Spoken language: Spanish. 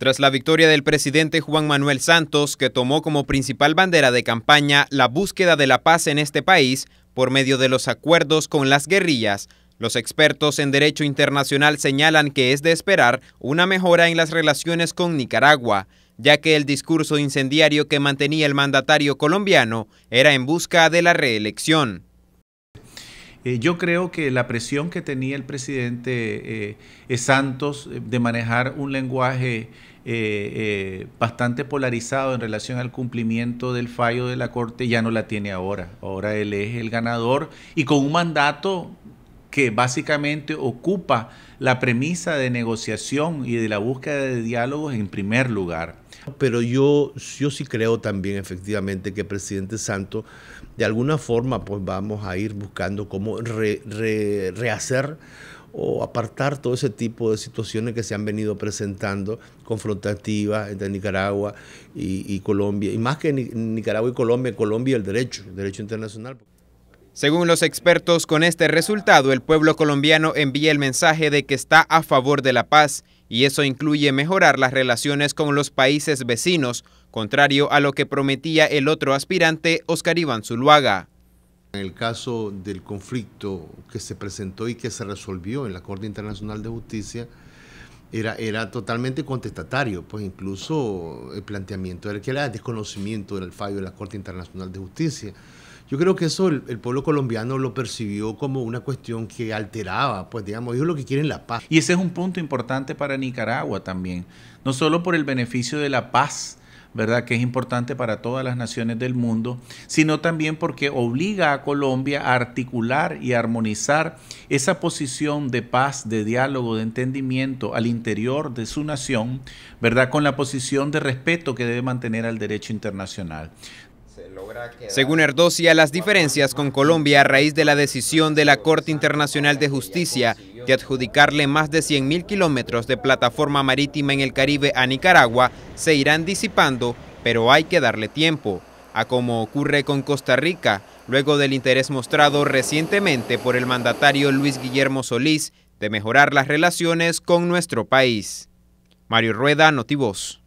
Tras la victoria del presidente Juan Manuel Santos, que tomó como principal bandera de campaña la búsqueda de la paz en este país por medio de los acuerdos con las guerrillas, los expertos en derecho internacional señalan que es de esperar una mejora en las relaciones con Nicaragua, ya que el discurso incendiario que mantenía el mandatario colombiano era en busca de la reelección. Eh, yo creo que la presión que tenía el presidente eh, eh, Santos de manejar un lenguaje bastante polarizado en relación al cumplimiento del fallo de la Corte ya no la tiene ahora. Ahora él es el ganador y con un mandato que básicamente ocupa la premisa de negociación y de la búsqueda de diálogos en primer lugar. Pero yo, yo sí creo también efectivamente que presidente Santos, de alguna forma, pues vamos a ir buscando cómo rehacer o apartar todo ese tipo de situaciones que se han venido presentando, confrontativas entre Nicaragua y, y Colombia, y más que Nicaragua y Colombia, Colombia y el derecho, el derecho internacional. Según los expertos, con este resultado el pueblo colombiano envía el mensaje de que está a favor de la paz y eso incluye mejorar las relaciones con los países vecinos, contrario a lo que prometía el otro aspirante, Oscar Iván Zuluaga. En el caso del conflicto que se presentó y que se resolvió en la Corte Internacional de Justicia, era, era totalmente contestatario, pues incluso el planteamiento era que era desconocimiento del fallo de la Corte Internacional de Justicia. Yo creo que eso el, pueblo colombiano lo percibió como una cuestión que alteraba, pues digamos, ellos lo que quieren es la paz. Y ese es un punto importante para Nicaragua también, no solo por el beneficio de la paz, ¿verdad? Que es importante para todas las naciones del mundo, sino también porque obliga a Colombia a articular y armonizar esa posición de paz, de diálogo, de entendimiento al interior de su nación, ¿verdad? Con la posición de respeto que debe mantener al derecho internacional. Según Erdosia, las diferencias con Colombia a raíz de la decisión de la Corte Internacional de Justicia de adjudicarle más de 100.000 kilómetros de plataforma marítima en el Caribe a Nicaragua se irán disipando, pero hay que darle tiempo, a como ocurre con Costa Rica, luego del interés mostrado recientemente por el mandatario Luis Guillermo Solís de mejorar las relaciones con nuestro país. Mario Rueda, Notivos.